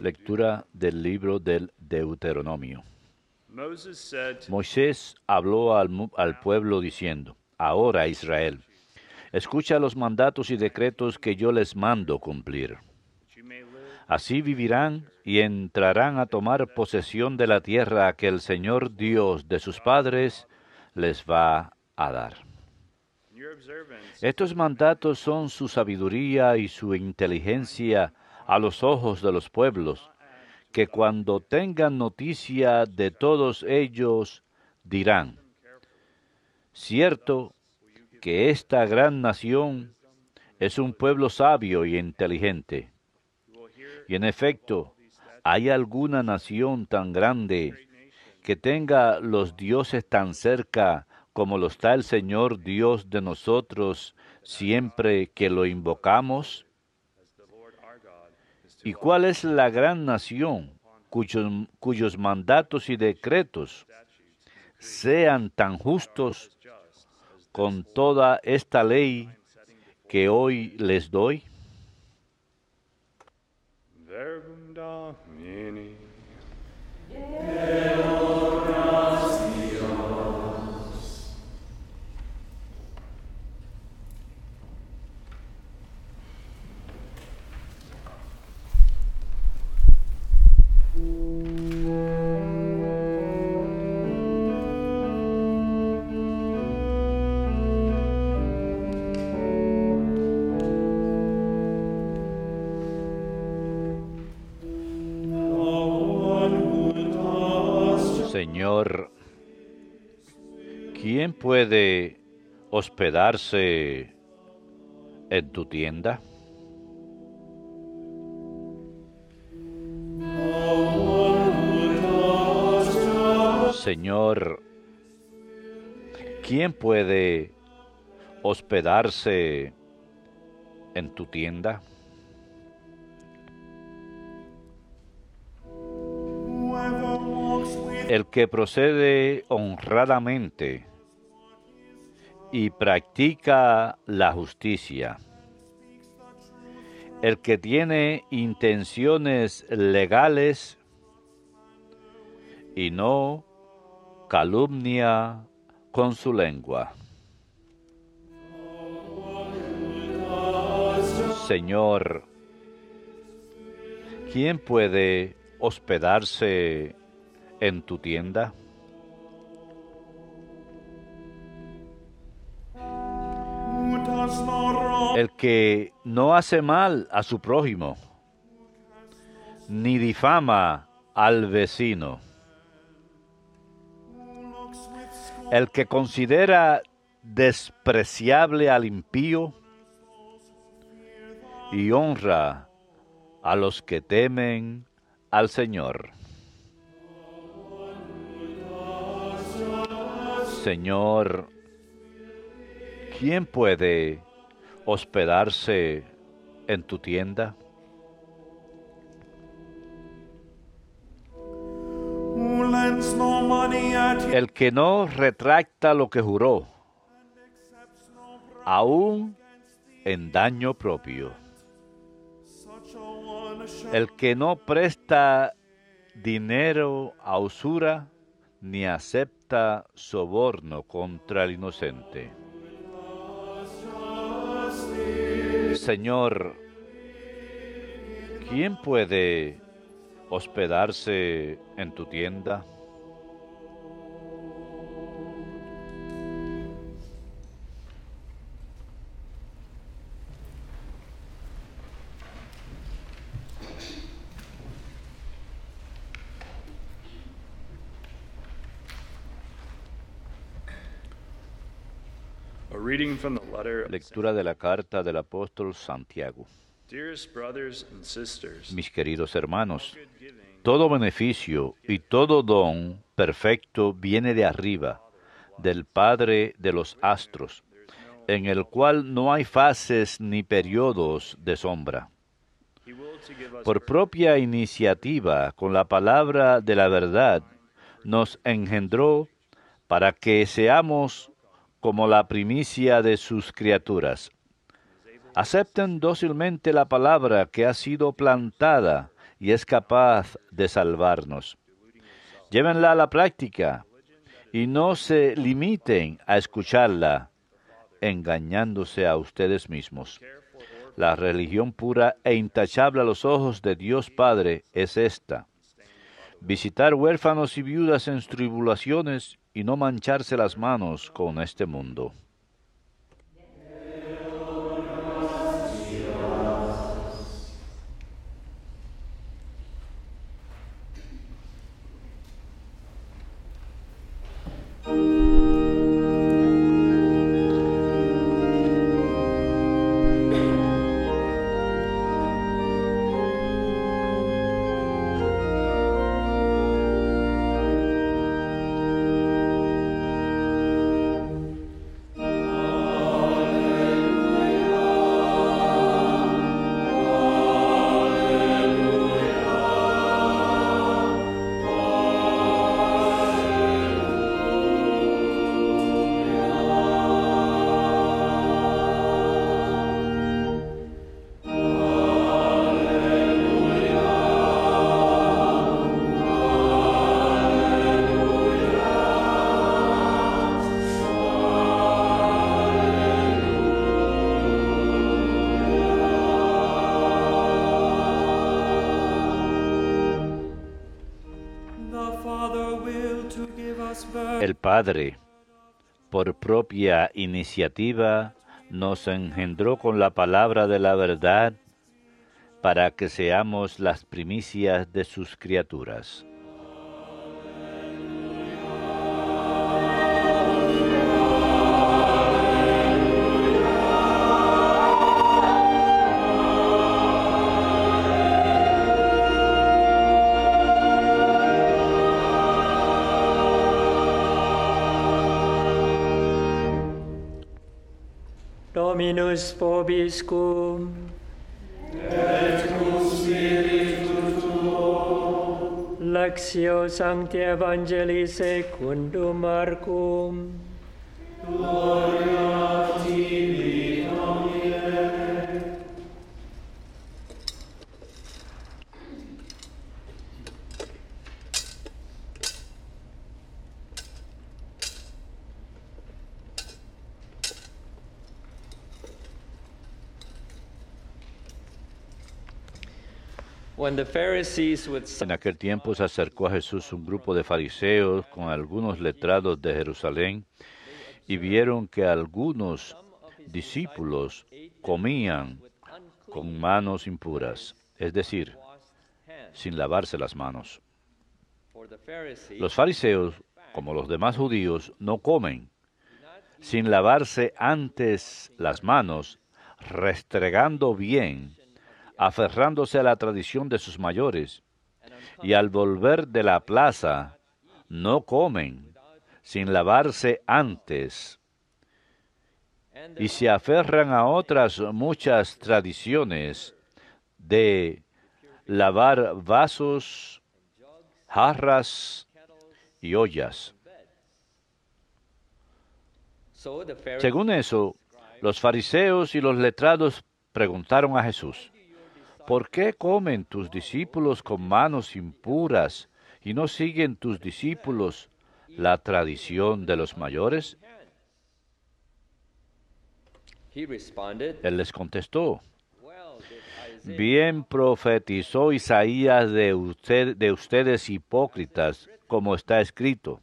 Lectura del libro del Deuteronomio. Moisés habló al, pueblo diciendo, Ahora Israel, escucha los mandatos y decretos que yo les mando cumplir. Así vivirán y entrarán a tomar posesión de la tierra que el Señor Dios de sus padres les va a dar. Estos mandatos son su sabiduría y su inteligencia a los ojos de los pueblos, que cuando tengan noticia de todos ellos dirán, cierto que esta gran nación es un pueblo sabio y inteligente. Y en efecto, ¿hay alguna nación tan grande que tenga los dioses tan cerca como lo está el Señor Dios de nosotros siempre que lo invocamos? ¿Y cuál es la gran nación cuyos, mandatos y decretos sean tan justos con toda esta ley que hoy les doy? Señor, ¿quién puede hospedarse en tu tienda? Señor, ¿quién puede hospedarse en tu tienda? El que procede honradamente y practica la justicia. El que tiene intenciones legales y no calumnia con su lengua. Señor, ¿quién puede hospedarse en tu tienda? El que no hace mal a su prójimo, ni difama al vecino. El que considera despreciable al impío y honra a los que temen al Señor. Señor, ¿quién puede hospedarse en tu tienda? El que no retracta lo que juró, aún en daño propio. El que no presta dinero a usura ni acepta soborno contra el inocente. Señor, ¿quién puede hospedarse en tu tienda? Lectura de la carta del apóstol Santiago. Mis queridos hermanos, todo beneficio y todo don perfecto viene de arriba, del Padre de los astros, en el cual no hay fases ni periodos de sombra. Por propia iniciativa, con la palabra de la verdad, nos engendró para que seamos como la primicia de sus criaturas. Acepten dócilmente la palabra que ha sido plantada y es capaz de salvarnos. Llévenla a la práctica y no se limiten a escucharla, engañándose a ustedes mismos. La religión pura e intachable a los ojos de Dios Padre es esta visitar huérfanos y viudas en tribulaciones y no mancharse las manos con este mundo. Padre, por propia iniciativa, nos engendró con la palabra de la verdad para que seamos las primicias de sus criaturas. Dios cum Et cum spiritu tuo. Lectio Sancti Evangelii secundum Marcum. Gloria En aquel tiempo se acercó a Jesús un grupo de fariseos con algunos letrados de Jerusalén y vieron que algunos discípulos comían con manos impuras, es decir, sin lavarse las manos. Los fariseos, como los demás judíos, no comen sin lavarse antes las manos, restregando bien aferrándose a la tradición de sus mayores, y al volver de la plaza no comen sin lavarse antes, y se aferran a otras muchas tradiciones de lavar vasos, jarras y ollas. Según eso, los fariseos y los letrados preguntaron a Jesús, ¿por qué comen tus discípulos con manos impuras y no siguen tus discípulos la tradición de los mayores? Él les contestó, bien profetizó Isaías de, de ustedes hipócritas, como está escrito.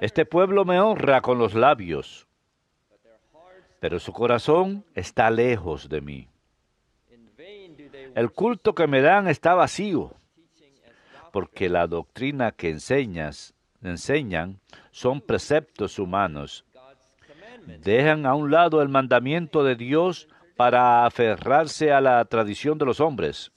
Este pueblo me honra con los labios, pero su corazón está lejos de mí. El culto que me dan está vacío, porque la doctrina que enseñan son preceptos humanos. Dejan a un lado el mandamiento de Dios para aferrarse a la tradición de los hombres.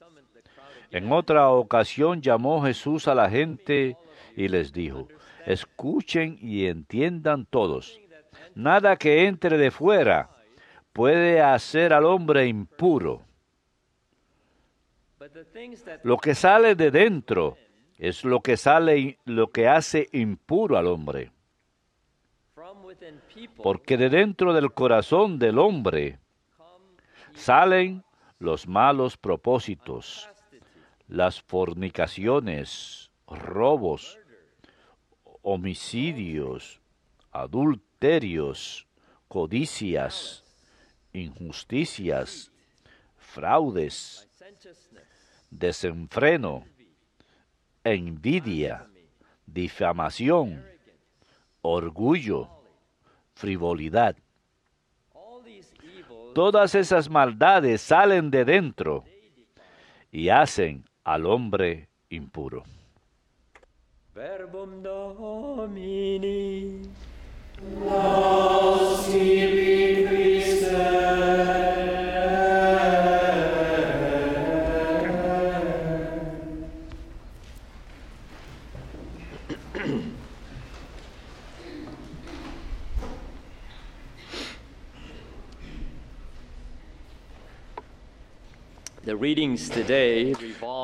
En otra ocasión llamó Jesús a la gente y les dijo, escuchen y entiendan todos. Nada que entre de fuera puede hacer al hombre impuro, lo que sale de dentro es lo que sale lo que hace impuro al hombre. Porque de dentro del corazón del hombre salen los malos propósitos, las fornicaciones, robos, homicidios, adulterios, codicias, injusticias, fraudes, desenfreno, envidia, difamación, orgullo, frivolidad. Todas esas maldades salen de dentro y hacen al hombre impuro. Verbum Domini.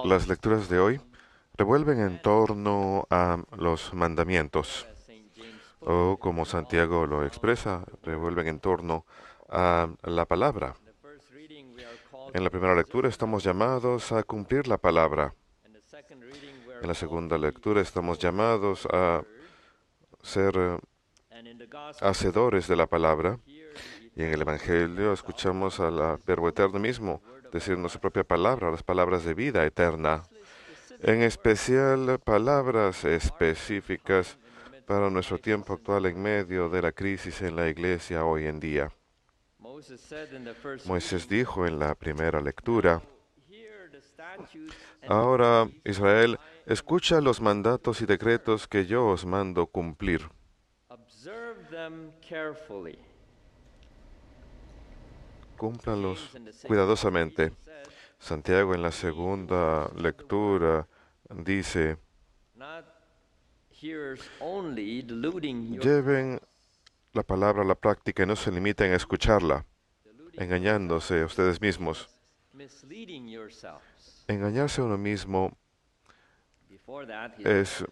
Las lecturas de hoy revuelven en torno a los mandamientos, o como Santiago lo expresa, revuelven en torno a la palabra. En la primera lectura estamos llamados a cumplir la palabra. En la segunda lectura estamos llamados a ser hacedores de la palabra. Y en el Evangelio escuchamos al Verbo Eterno mismo decir nuestra propia palabra, las palabras de vida eterna, en especial palabras específicas para nuestro tiempo actual en medio de la crisis en la iglesia hoy en día. Moisés dijo en la primera lectura, ahora Israel, escucha los mandatos y decretos que yo os mando cumplir cúmplalos cuidadosamente. Santiago en la segunda lectura dice, lleven la palabra a la práctica y no se limiten a escucharla, engañándose a ustedes mismos. Engañarse a uno mismo es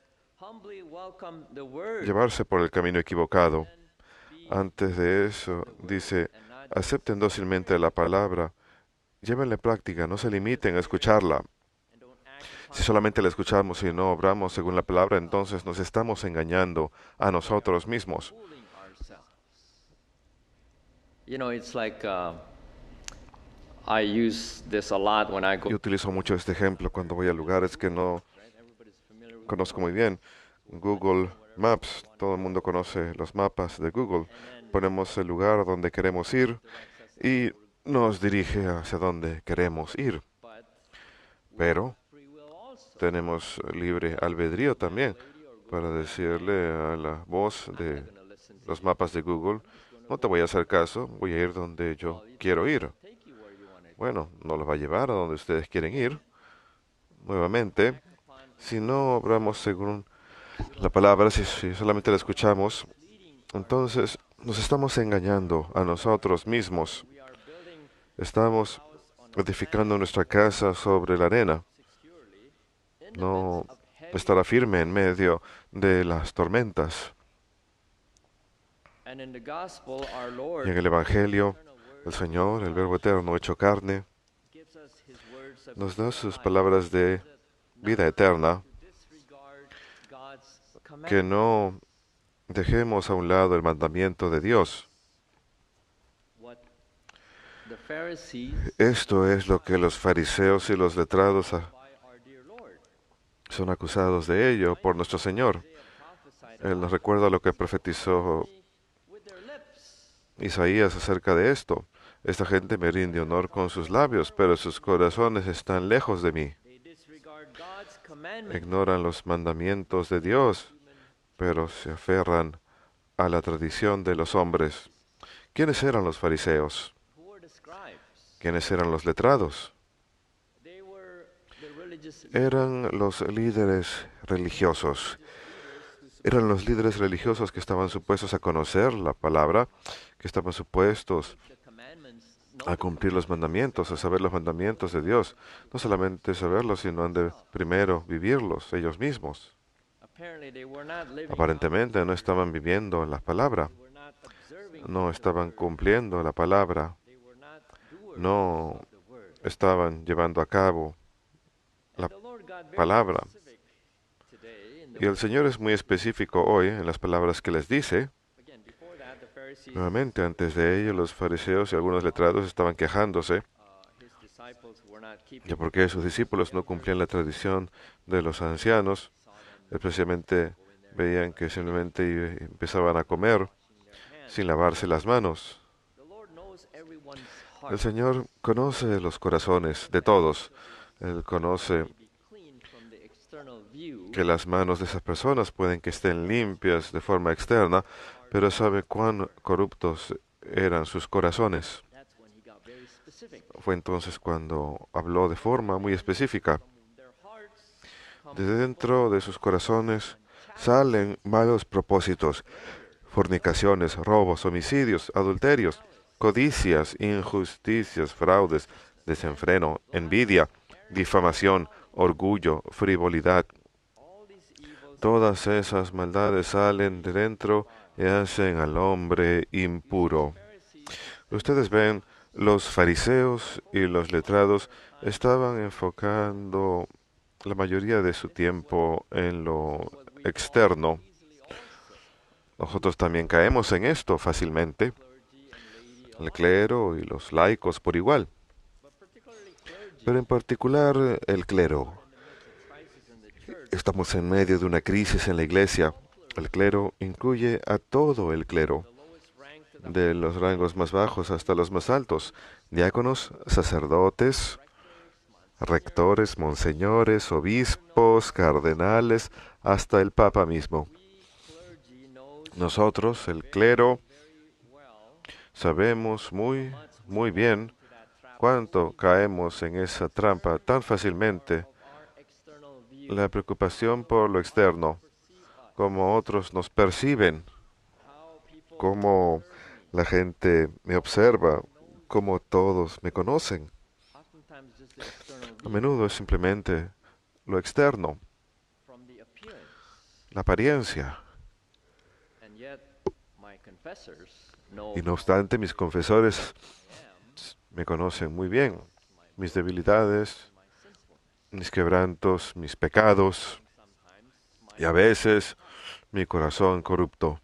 llevarse por el camino equivocado. Antes de eso, dice, Acepten dócilmente la palabra, llévenla práctica, no se limiten a escucharla. Si solamente la escuchamos y no obramos según la palabra, entonces nos estamos engañando a nosotros mismos. Yo utilizo mucho este ejemplo cuando voy a lugares que no conozco muy bien. Google Maps, todo el mundo conoce los mapas de Google ponemos el lugar donde queremos ir y nos dirige hacia donde queremos ir. Pero tenemos libre albedrío también para decirle a la voz de los mapas de Google, no te voy a hacer caso, voy a ir donde yo quiero ir. Bueno, no lo va a llevar a donde ustedes quieren ir. Nuevamente, si no hablamos según la palabra, si solamente la escuchamos, entonces nos estamos engañando a nosotros mismos. Estamos edificando nuestra casa sobre la arena. No estará firme en medio de las tormentas. Y en el Evangelio, el Señor, el Verbo Eterno hecho carne, nos da sus palabras de vida eterna, que no dejemos a un lado el mandamiento de Dios. Esto es lo que los fariseos y los letrados ah, son acusados de ello por nuestro Señor. Él nos recuerda lo que profetizó Isaías acerca de esto. Esta gente me rinde honor con sus labios, pero sus corazones están lejos de mí. Ignoran los mandamientos de Dios pero se aferran a la tradición de los hombres. ¿Quiénes eran los fariseos? ¿Quiénes eran los letrados? Eran los líderes religiosos. Eran los líderes religiosos que estaban supuestos a conocer la palabra, que estaban supuestos a cumplir los mandamientos, a saber los mandamientos de Dios. No solamente saberlos, sino han de primero vivirlos ellos mismos. Aparentemente no estaban viviendo la palabra, no estaban cumpliendo la palabra, no estaban llevando a cabo la palabra. Y el Señor es muy específico hoy en las palabras que les dice. Nuevamente, antes de ello, los fariseos y algunos letrados estaban quejándose uh, ya porque sus discípulos no cumplían la tradición de los ancianos especialmente veían que simplemente empezaban a comer sin lavarse las manos. El Señor conoce los corazones de todos. Él conoce que las manos de esas personas pueden que estén limpias de forma externa, pero sabe cuán corruptos eran sus corazones. Fue entonces cuando habló de forma muy específica. Desde dentro de sus corazones salen malos propósitos, fornicaciones, robos, homicidios, adulterios, codicias, injusticias, fraudes, desenfreno, envidia, difamación, orgullo, frivolidad. Todas esas maldades salen de dentro y hacen al hombre impuro. Ustedes ven, los fariseos y los letrados estaban enfocando la mayoría de su tiempo en lo externo. Nosotros también caemos en esto fácilmente, el clero y los laicos por igual, pero en particular el clero. Estamos en medio de una crisis en la iglesia. El clero incluye a todo el clero, de los rangos más bajos hasta los más altos, diáconos, sacerdotes, rectores, monseñores, obispos, cardenales, hasta el Papa mismo. Nosotros, el clero, sabemos muy, muy bien cuánto caemos en esa trampa tan fácilmente. La preocupación por lo externo, como otros nos perciben, como la gente me observa, como todos me conocen. A menudo es simplemente lo externo, la apariencia. Y no obstante, mis confesores me conocen muy bien, mis debilidades, mis quebrantos, mis pecados y a veces mi corazón corrupto.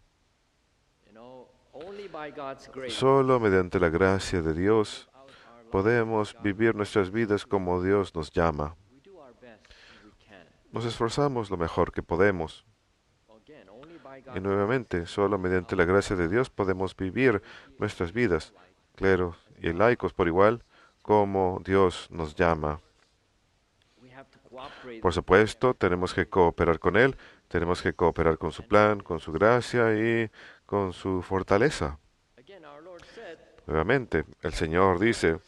Solo mediante la gracia de Dios podemos vivir nuestras vidas como Dios nos llama. Nos esforzamos lo mejor que podemos. Y nuevamente, solo mediante la gracia de Dios podemos vivir nuestras vidas, cleros y laicos por igual, como Dios nos llama. Por supuesto, tenemos que cooperar con Él, tenemos que cooperar con su plan, con su gracia y con su fortaleza. Nuevamente, el Señor dice,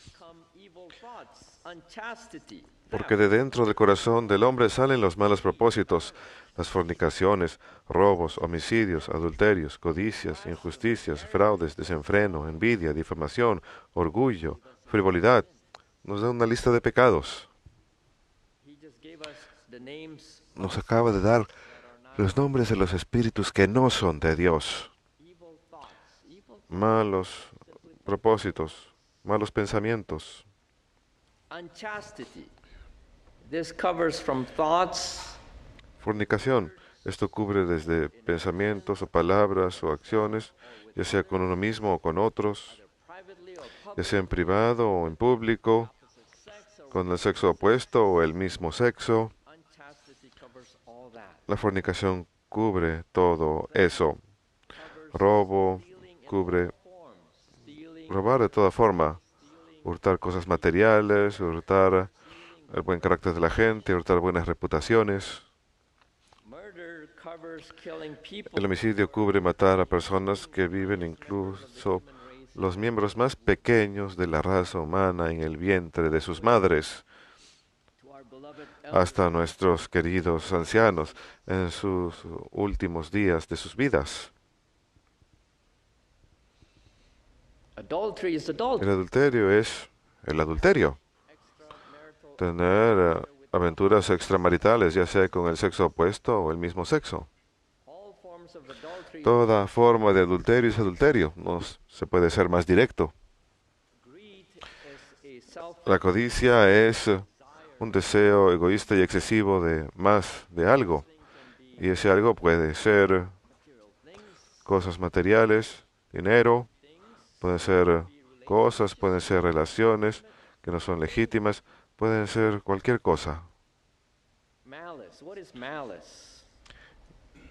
porque de dentro del corazón del hombre salen los malos propósitos, las fornicaciones, robos, homicidios, adulterios, codicias, injusticias, fraudes, desenfreno, envidia, difamación, orgullo, frivolidad. Nos da una lista de pecados. Nos acaba de dar los nombres de los espíritus que no son de Dios. Malos propósitos, malos pensamientos. Fornicación. Esto cubre desde pensamientos o palabras o acciones, ya sea con uno mismo o con otros, ya sea en privado o en público, con el sexo opuesto o el mismo sexo. La fornicación cubre todo eso. Robo cubre robar de toda forma, hurtar cosas materiales, hurtar el buen carácter de la gente, hurtar buenas reputaciones. El homicidio cubre matar a personas que viven incluso los miembros más pequeños de la raza humana en el vientre de sus madres, hasta nuestros queridos ancianos en sus últimos días de sus vidas. El adulterio es el adulterio. Tener eh, aventuras extramaritales, ya sea con el sexo opuesto o el mismo sexo. Toda forma de adulterio es adulterio, no se puede ser más directo. La codicia es un deseo egoísta y excesivo de más de algo. Y ese algo puede ser cosas materiales, dinero, Pueden ser cosas, pueden ser relaciones que no son legítimas, pueden ser cualquier cosa.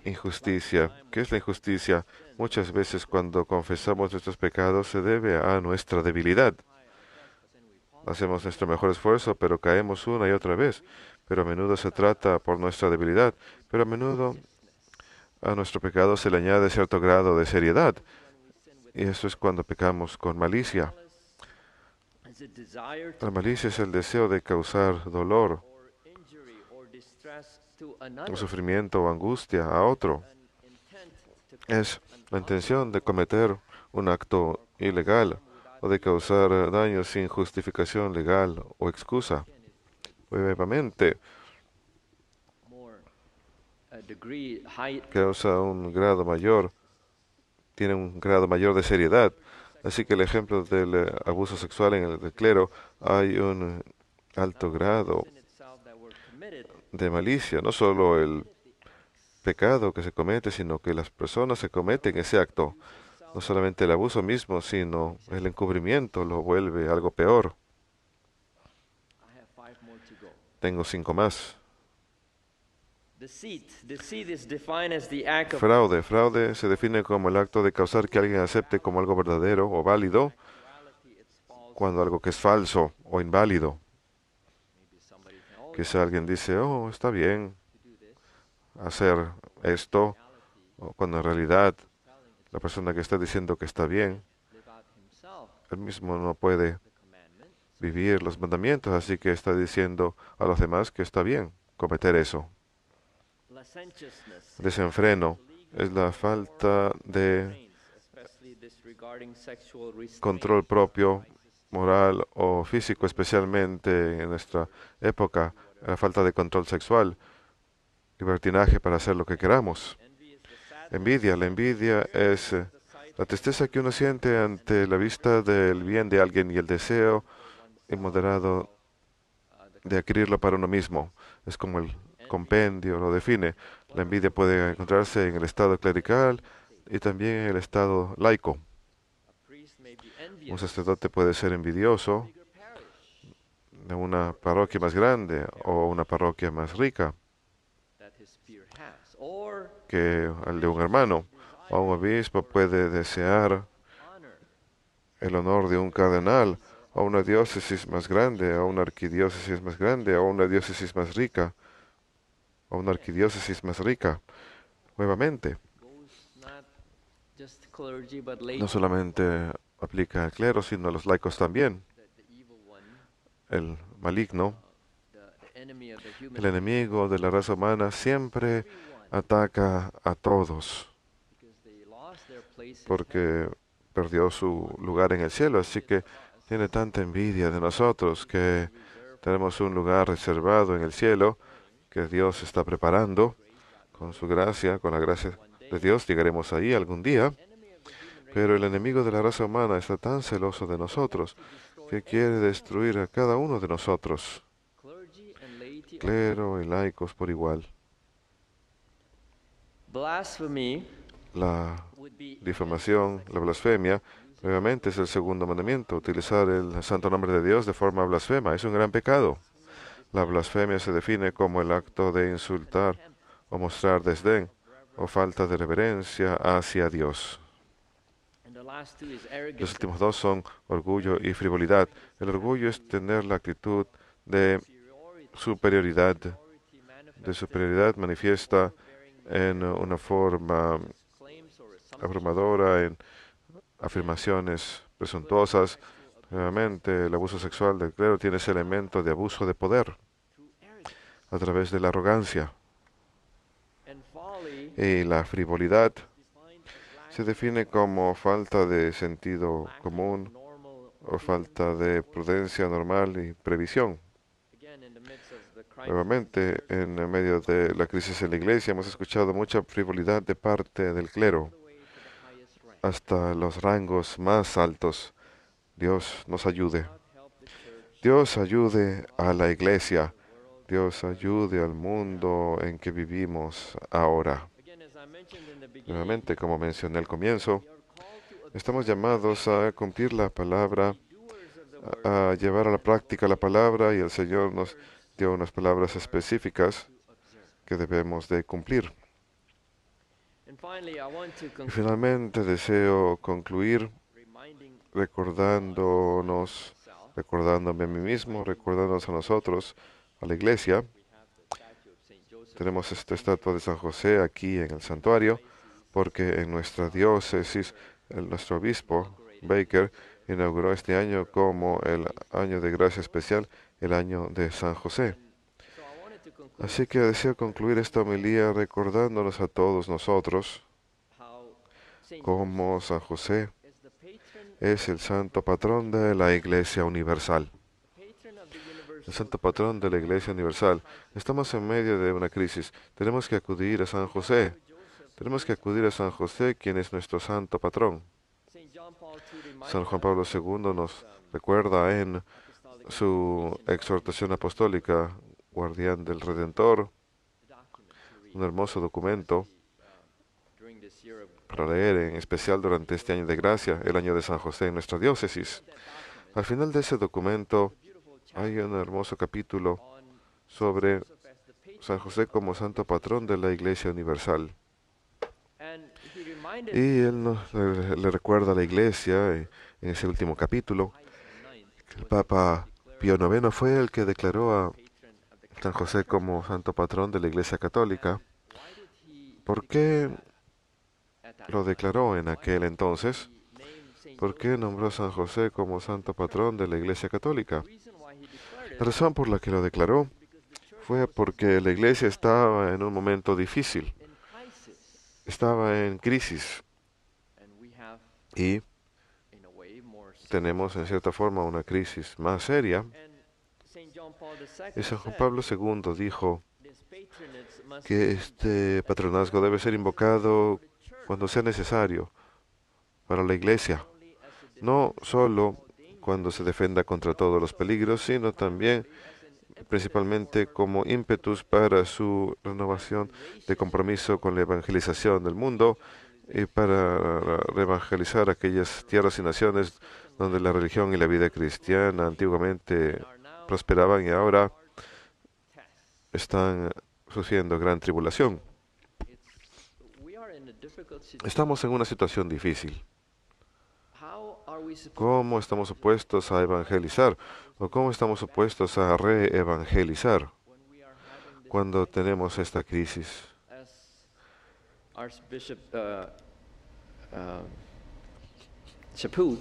Injusticia. ¿Qué es la injusticia? Muchas veces cuando confesamos nuestros pecados se debe a nuestra debilidad. Hacemos nuestro mejor esfuerzo, pero caemos una y otra vez. Pero a menudo se trata por nuestra debilidad. Pero a menudo a nuestro pecado se le añade cierto grado de seriedad. Y eso es cuando pecamos con malicia. La malicia es el deseo de causar dolor, sufrimiento o angustia a otro. Es la intención de cometer un acto ilegal o de causar daño sin justificación legal o excusa. Nuevamente, causa un grado mayor tiene un grado mayor de seriedad. Así que el ejemplo del eh, abuso sexual en el clero hay un eh, alto grado de malicia, no solo el pecado que se comete, sino que las personas se cometen ese acto. No solamente el abuso mismo, sino el encubrimiento lo vuelve algo peor. Tengo cinco más. Fraude. Fraude se define como el acto de causar que alguien acepte como algo verdadero o válido cuando algo que es falso o inválido. Quizá alguien dice, oh, está bien hacer esto, cuando en realidad la persona que está diciendo que está bien, él mismo no puede vivir los mandamientos, así que está diciendo a los demás que está bien cometer eso desenfreno, es la falta de control propio, moral o físico, especialmente en nuestra época, la falta de control sexual, libertinaje para hacer lo que queramos. Envidia, la envidia es eh, la tristeza que uno siente ante la vista del bien de alguien y el deseo inmoderado de adquirirlo para uno mismo. Es como el compendio lo define. La envidia puede encontrarse en el estado clerical y también en el estado laico. Un sacerdote puede ser envidioso de una parroquia más grande o una parroquia más rica que el de un hermano. O un obispo puede desear el honor de un cardenal o una diócesis más grande, o una arquidiócesis más grande, o una diócesis más rica a una arquidiócesis más rica. Nuevamente, no solamente aplica al clero, sino a los laicos también. El maligno, el enemigo de la raza humana, siempre ataca a todos, porque perdió su lugar en el cielo, así que tiene tanta envidia de nosotros que tenemos un lugar reservado en el cielo que Dios está preparando. Con su gracia, con la gracia de Dios, llegaremos ahí algún día. Pero el enemigo de la raza humana está tan celoso de nosotros que quiere destruir a cada uno de nosotros, clero y laicos por igual. La difamación, la blasfemia, nuevamente es el segundo mandamiento, utilizar el santo nombre de Dios de forma blasfema. Es un gran pecado. La blasfemia se define como el acto de insultar o mostrar desdén o falta de reverencia hacia Dios. Los últimos dos son orgullo y frivolidad. El orgullo es tener la actitud de superioridad, de superioridad manifiesta en una forma abrumadora, en afirmaciones presuntuosas, Nuevamente, el abuso sexual del clero tiene ese elemento de abuso de poder a través de la arrogancia. Y la frivolidad se define como falta de sentido común o falta de prudencia normal y previsión. Nuevamente, en medio de la crisis en la iglesia, hemos escuchado mucha frivolidad de parte del clero hasta los rangos más altos Dios nos ayude. Dios ayude a la iglesia. Dios ayude al mundo en que vivimos ahora. Nuevamente, como mencioné al comienzo, estamos llamados a cumplir la palabra, a, llevar a la práctica la palabra y el Señor nos dio unas palabras específicas que debemos de cumplir. Y finalmente deseo concluir recordándonos, recordándome a mí mismo, recordándonos a nosotros, a la iglesia. Tenemos esta estatua de San José aquí en el santuario, porque en nuestra diócesis, el, nuestro obispo, Baker, inauguró este año como el año de gracia especial, el año de San José. Así que deseo concluir esta homilía recordándonos a todos nosotros cómo San José es el santo patrón de la Iglesia Universal. El santo patrón de la Iglesia Universal. Estamos en medio de una crisis. Tenemos que acudir a San José. Tenemos que acudir a San José, quien es nuestro santo patrón. San Juan Pablo II nos recuerda en su exhortación apostólica, Guardián del Redentor, un hermoso documento para leer, en especial durante este año de gracia, el año de San José en nuestra diócesis. Al final de ese documento hay un hermoso capítulo sobre San José como santo patrón de la Iglesia Universal. Y él le, recuerda a la Iglesia eh, en ese último capítulo que el Papa Pío IX fue el que declaró a San José como santo patrón de la Iglesia Católica. ¿Por qué lo declaró en aquel entonces. ¿Por qué nombró a San José como santo patrón de la Iglesia Católica? La razón por la que lo declaró fue porque la Iglesia estaba en un momento difícil, estaba en crisis y tenemos en cierta forma una crisis más seria. Y San Juan Pablo II dijo que este patronazgo debe ser invocado cuando sea necesario para la Iglesia, no solo cuando se defenda contra todos los peligros, sino también principalmente como ímpetus para su renovación de compromiso con la evangelización del mundo y para evangelizar aquellas tierras y naciones donde la religión y la vida cristiana antiguamente prosperaban y ahora están sufriendo gran tribulación. Estamos en una situación difícil. ¿Cómo estamos opuestos a evangelizar? ¿O cómo estamos opuestos a reevangelizar cuando tenemos esta crisis? Uh, uh,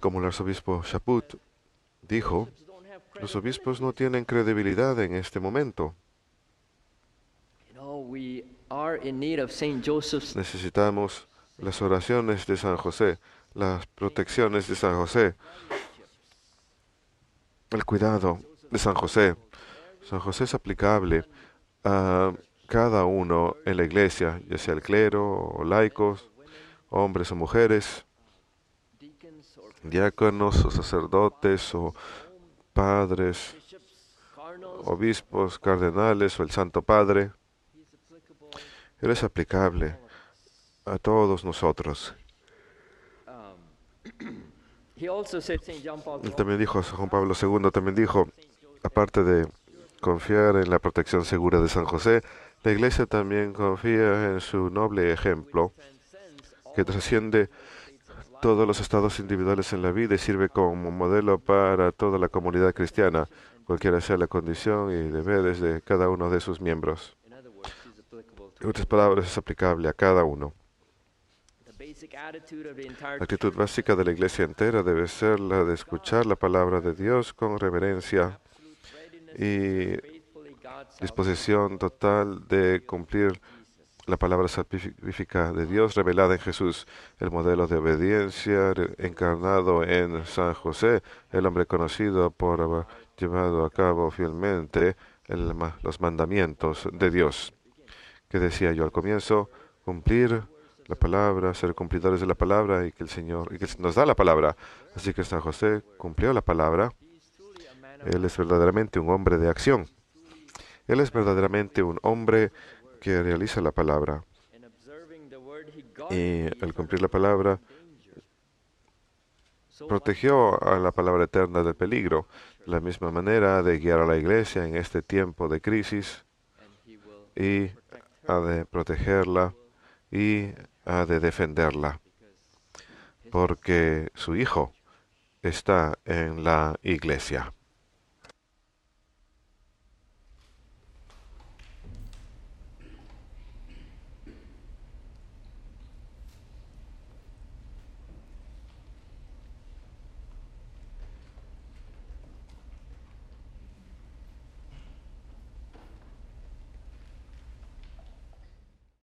Como el arzobispo Chaput dijo, los obispos no tienen credibilidad en este momento. Necesitamos las oraciones de San José, las protecciones de San José, el cuidado de San José. San José es aplicable a cada uno en la iglesia, ya sea el clero o laicos, hombres o mujeres, diáconos o sacerdotes o padres, obispos, cardenales o el Santo Padre él es aplicable a todos nosotros. también dijo, Juan Pablo II también dijo, aparte de confiar en la protección segura de San José, la Iglesia también confía en su noble ejemplo, que trasciende todos los estados individuales en la vida y sirve como modelo para toda la comunidad cristiana, cualquiera sea la condición y deberes de cada uno de sus miembros. En otras palabras, es aplicable a cada uno. La actitud básica de la iglesia entera debe ser la de escuchar la palabra de Dios con reverencia y disposición total de cumplir la palabra salvífica de Dios revelada en Jesús, el modelo de obediencia encarnado en San José, el hombre conocido por haber llevado a cabo fielmente los mandamientos de Dios que decía yo al comienzo, cumplir la palabra, ser cumplidores de la palabra y que el Señor y que nos da la palabra. Así que San José cumplió la palabra. Él es verdaderamente un hombre de acción. Él es verdaderamente un hombre que realiza la palabra. Y al cumplir la palabra, protegió a la palabra eterna del peligro. la misma manera de guiar a la iglesia en este tiempo de crisis y ha de protegerla y ha de defenderla, porque su Hijo está en la iglesia.